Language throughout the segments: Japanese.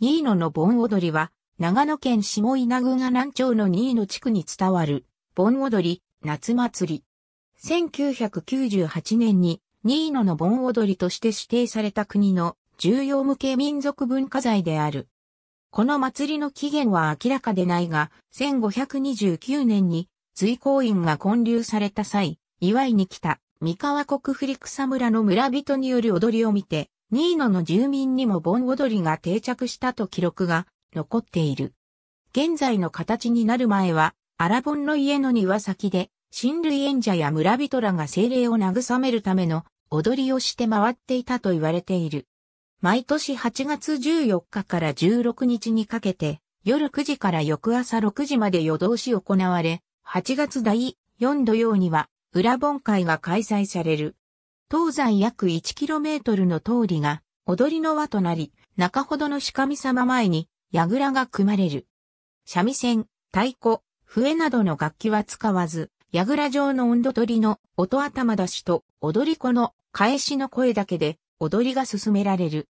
新野の盆踊りは、長野県下稲宮南町の新野地区に伝わる、盆踊り、夏祭り。1998年に、新野の盆踊りとして指定された国の重要無形民族文化財である。この祭りの起源は明らかでないが、1529年に随行員が建立された際、祝いに来た三河国振草村の村人による踊りを見て、ニーノの住民にも盆踊りが定着したと記録が残っている。現在の形になる前は、アラボンの家の庭先で、親類縁者や村人らが精霊を慰めるための踊りをして回っていたと言われている。毎年8月14日から16日にかけて、夜9時から翌朝6時まで夜通し行われ、8月第4土曜には、裏盆会が開催される。東西約 1km の通りが踊りの輪となり、中ほどの鹿見様前に櫓が組まれる。三味線、太鼓、笛などの楽器は使わず、櫓上の温度取りの音頭出しと踊り子の返しの声だけで踊りが進められる。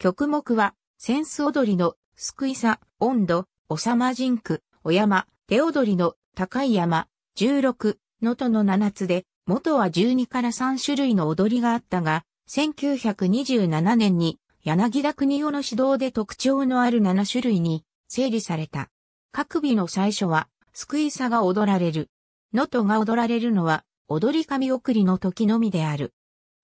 曲目は、扇子踊りの救いさ、温度、おさまじんく、お山、手踊りの高い山、16、能登の七つで、元は12から3種類の踊りがあったが、1927年に柳田国夫の指導で特徴のある7種類に整理された。各美の最初は、救いさが踊られる。能登が踊られるのは、踊り神送りの時のみである。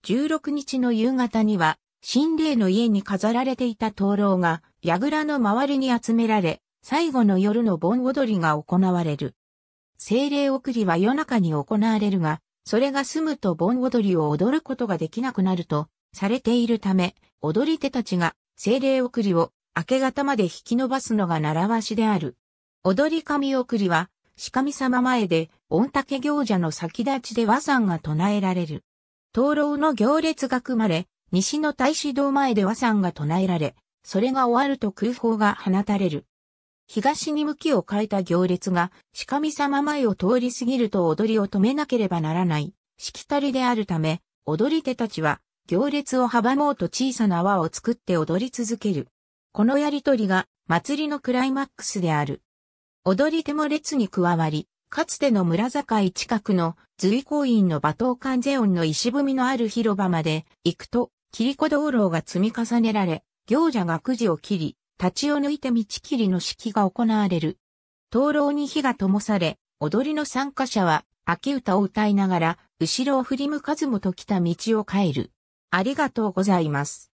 16日の夕方には、心霊の家に飾られていた灯籠が、櫓の周りに集められ、最後の夜の盆踊りが行われる。精霊送りは夜中に行われるが、それが済むと盆踊りを踊ることができなくなると、されているため、踊り手たちが、精霊送りを、明け方まで引き伸ばすのが習わしである。踊り神送りは、神様前で、御嶽行者の先立ちで和山が唱えられる。灯籠の行列が組まれ、西の大師堂前で和山が唱えられ、それが終わると空砲が放たれる。東に向きを変えた行列が、鹿見様前を通り過ぎると踊りを止めなければならない、しきたりであるため、踊り手たちは、行列を阻もうと小さな輪を作って踊り続ける。このやりとりが、祭りのクライマックスである。踊り手も列に加わり、かつての村境近くの随行院の馬頭関世音の石踏みのある広場まで行くと、切子道路が積み重ねられ、行者がくじを切り、立ちを抜いて道切りの式が行われる。灯籠に火が灯され、踊りの参加者は、秋歌を歌いながら、後ろを振り向かずもと来た道を帰る。ありがとうございます。